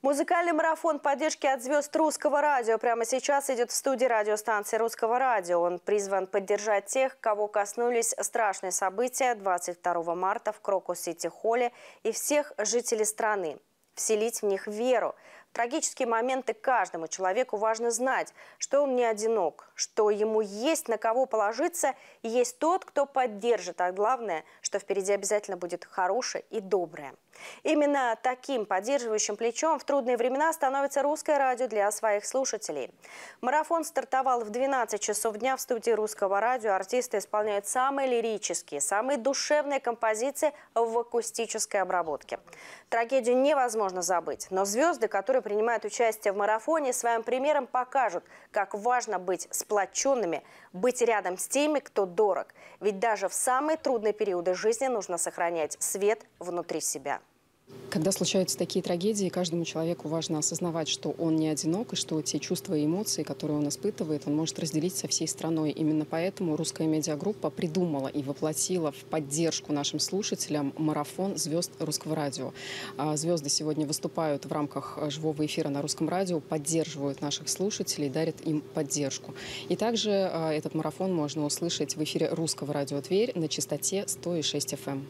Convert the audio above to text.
Музыкальный марафон поддержки от звезд русского радио прямо сейчас идет в студии радиостанции «Русского радио». Он призван поддержать тех, кого коснулись страшные события 22 марта в Крокус-Сити-Холле и всех жителей страны. Вселить в них веру, Трагические моменты каждому человеку важно знать, что он не одинок, что ему есть на кого положиться и есть тот, кто поддержит, а главное, что впереди обязательно будет хорошее и доброе. Именно таким поддерживающим плечом в трудные времена становится русское радио для своих слушателей. Марафон стартовал в 12 часов дня в студии русского радио. Артисты исполняют самые лирические, самые душевные композиции в акустической обработке. Трагедию невозможно забыть, но звезды, которые которые принимают участие в марафоне, своим примером покажут, как важно быть сплоченными, быть рядом с теми, кто дорог. Ведь даже в самые трудные периоды жизни нужно сохранять свет внутри себя. Когда случаются такие трагедии, каждому человеку важно осознавать, что он не одинок и что те чувства и эмоции, которые он испытывает, он может разделить со всей страной. Именно поэтому русская медиагруппа придумала и воплотила в поддержку нашим слушателям марафон звезд русского радио. А, Звезды сегодня выступают в рамках а, живого эфира на русском радио, поддерживают наших слушателей, дарят им поддержку. И также а, этот марафон можно услышать в эфире русского радио «Тверь» на частоте 106 FM.